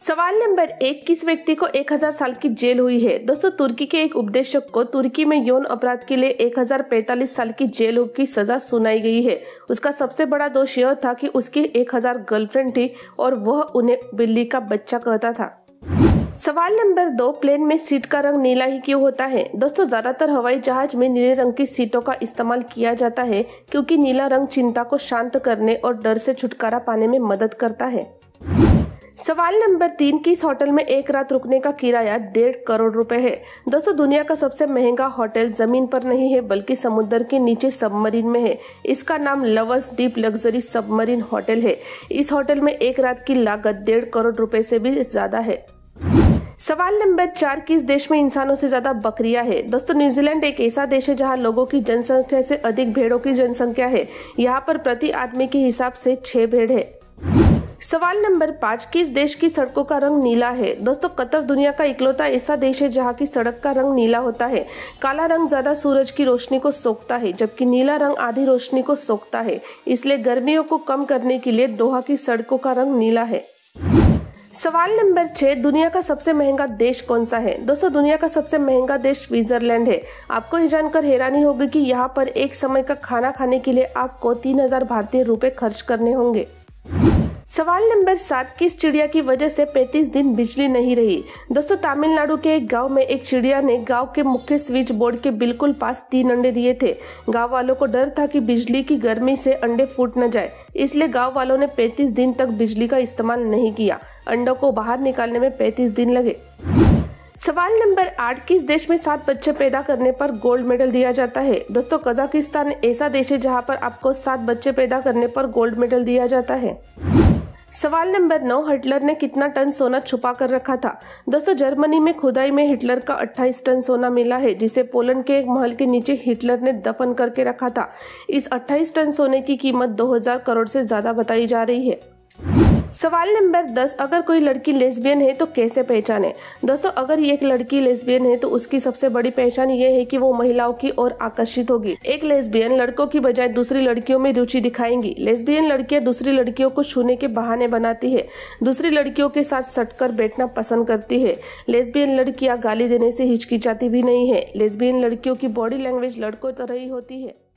सवाल नंबर एक किस व्यक्ति को 1000 साल की जेल हुई है दोस्तों तुर्की के एक उपदेशक को तुर्की में यौन अपराध के लिए 1045 साल की जेल की सजा सुनाई गई है उसका सबसे बड़ा दोष यह था कि उसकी 1000 गर्लफ्रेंड थी और वह उन्हें बिल्ली का बच्चा कहता था सवाल नंबर दो प्लेन में सीट का रंग नीला ही क्यों होता है दोस्तों ज्यादातर हवाई जहाज में नीले रंग की सीटों का इस्तेमाल किया जाता है क्योंकि नीला रंग चिंता को शांत करने और डर से छुटकारा पाने में मदद करता है सवाल नंबर तीन की इस होटल में एक रात रुकने का किराया डेढ़ करोड़ रुपए है दोस्तों दुनिया का सबसे महंगा होटल जमीन पर नहीं है बल्कि समुद्र के नीचे सबमरीन में है इसका नाम lovers deep luxury submarine hotel है इस होटल में एक रात की लागत डेढ़ करोड़ रुपए से भी ज्यादा है सवाल नंबर चार किस देश में इंसानों से ज्यादा बकरियां है दोस्तों न्यूजीलैंड एक ऐसा देश है जहां लोगों की जनसंख्या से अधिक भेड़ों की जनसंख्या है यहाँ पर प्रति आदमी के हिसाब से छह भेड़ है सवाल नंबर पाँच किस देश की सड़कों का रंग नीला है दोस्तों कतर दुनिया का इकलौता ऐसा देश है जहाँ की सड़क का रंग नीला होता है काला रंग ज़्यादा सूरज की रोशनी को सोखता है जबकि नीला रंग आधी रोशनी को सोखता है इसलिए गर्मियों को कम करने के लिए दोहा की सड़कों का रंग नीला है सवाल नंबर छः दुनिया का सबसे महंगा देश कौन सा है दोस्तों दुनिया का सबसे महंगा देश स्विट्जरलैंड है आपको ये जानकर हैरानी होगी कि यहाँ पर एक समय का खाना खाने के लिए आपको तीन हजार भारतीय रुपए खर्च करने होंगे सवाल नंबर सात किस चिड़िया की वजह से 35 दिन बिजली नहीं रही दोस्तों तमिलनाडु के एक गांव में एक चिड़िया ने गांव के मुख्य स्विच बोर्ड के बिल्कुल पास तीन अंडे दिए थे गांव वालों को डर था कि बिजली की गर्मी से अंडे फूट न जाए इसलिए गांव वालों ने 35 दिन तक बिजली का इस्तेमाल नहीं किया अंडों को बाहर निकालने में पैतीस दिन लगे सवाल नंबर आठ किस देश में सात बच्चे पैदा करने पर गोल्ड मेडल दिया जाता है दोस्तों कजाकिस्तान ऐसा देश है जहाँ पर आपको सात बच्चे पैदा करने पर गोल्ड मेडल दिया जाता है सवाल नंबर नौ हिटलर ने कितना टन सोना छुपा कर रखा था दोस्तों जर्मनी में खुदाई में हिटलर का 28 टन सोना मिला है जिसे पोलैंड के एक महल के नीचे हिटलर ने दफन करके रखा था इस 28 टन सोने की कीमत 2000 करोड़ से ज्यादा बताई जा रही है सवाल नंबर दस अगर कोई लड़की लेस्बियन है तो कैसे पहचाने दोस्तों अगर एक लड़की लेस्बियन है तो उसकी सबसे बड़ी पहचान ये है कि वो महिलाओं की ओर आकर्षित होगी एक लेस्बियन लड़कों की बजाय दूसरी लड़कियों में रुचि दिखाएंगी लेस्बियन लड़कियां दूसरी लड़कियों को छूने के बहाने बनाती है दूसरी लड़कियों के साथ सटकर बैठना पसंद करती है लेस्बियन लड़कियां गाली देने से हिचकिचाती भी नहीं है लेस्बियन लड़कियों की बॉडी लैंग्वेज लड़कों तरह ही होती है